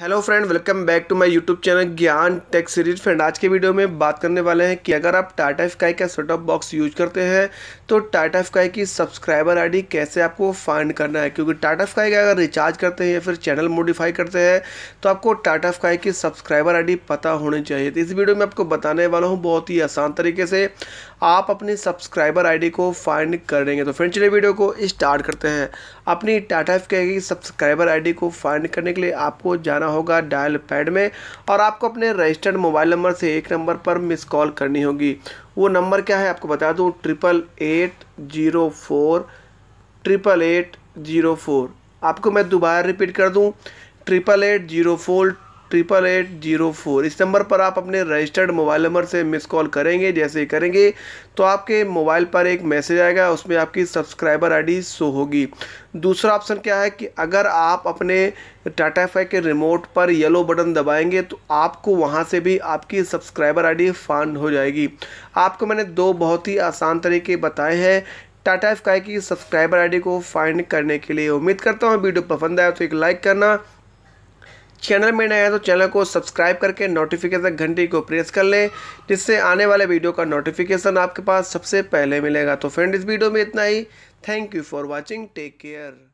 hello friend welcome back to my YouTube channel ज्ञान tech series friend आज के video में बात करने वाले हैं कि अगर आप टाटा स्काई का सेटअप बॉक्स यूज करते हैं तो टाटा स्काई की सब्सक्राइबर आईडी कैसे आपको फाइंड करना है क्योंकि टाटा स्काई का अगर रिचार्ज करते हैं या फिर चैनल मॉडिफाई करते हैं तो आपको टाटा स्काई की सब्सक्राइबर आई पता होनी चाहिए तो इस वीडियो में आपको बताने वाला हूँ बहुत ही आसान तरीके से आप अपनी सब्सक्राइबर आईडी को फाइंड कर लेंगे तो फ्रेंड चलिए वीडियो को स्टार्ट करते हैं अपनी टाटा एफ की सब्सक्राइबर आईडी को फाइंड करने के लिए आपको जाना होगा डायल पैड में और आपको अपने रजिस्टर्ड मोबाइल नंबर से एक नंबर पर मिस कॉल करनी होगी वो नंबर क्या है आपको बता दूँ triple eight zero four triple eight zero four आपको मैं दोबारा रिपीट कर दूँ triple eight zero four triple eight zero four इस नंबर पर आप अपने रजिस्टर्ड मोबाइल नंबर से मिस कॉल करेंगे जैसे ही करेंगे तो आपके मोबाइल पर एक मैसेज आएगा उसमें आपकी सब्सक्राइबर आईडी शो होगी दूसरा ऑप्शन क्या है कि अगर आप अपने टाटा फाई के रिमोट पर येलो बटन दबाएंगे तो आपको वहाँ से भी आपकी सब्सक्राइबर आई फाइंड हो जाएगी आपको मैंने दो बहुत ही आसान तरीके बताए हैं टाटा एफ की सब्सक्राइबर आईडी को फाइंड करने के लिए उम्मीद करता हूँ वीडियो पसंद आया तो एक लाइक करना चैनल में नए हैं तो चैनल को सब्सक्राइब करके नोटिफिकेशन घंटी को प्रेस कर लें जिससे आने वाले वीडियो का नोटिफिकेशन आपके पास सबसे पहले मिलेगा तो फ्रेंड इस वीडियो में इतना ही thank you for watching take care